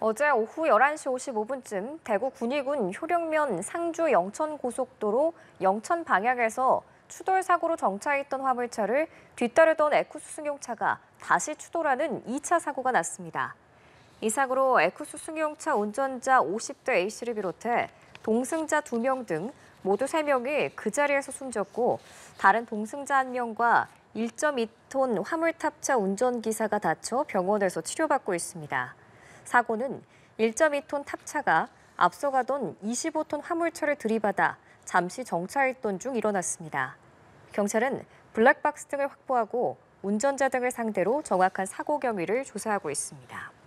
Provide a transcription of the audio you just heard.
어제 오후 11시 55분쯤 대구 군위군 효령면 상주 영천 고속도로 영천 방향에서 추돌 사고로 정차했던 화물차를 뒤따르던 에쿠스 승용차가 다시 추돌하는 2차 사고가 났습니다. 이 사고로 에쿠스 승용차 운전자 50대 A씨를 비롯해 동승자 2명 등 모두 3명이 그 자리에서 숨졌고 다른 동승자 1명과 1.2톤 화물탑차 운전기사가 다쳐 병원에서 치료받고 있습니다. 사고는 1.2톤 탑차가 앞서 가던 25톤 화물차를 들이받아 잠시 정차했던 중 일어났습니다. 경찰은 블랙박스 등을 확보하고 운전자 등을 상대로 정확한 사고 경위를 조사하고 있습니다.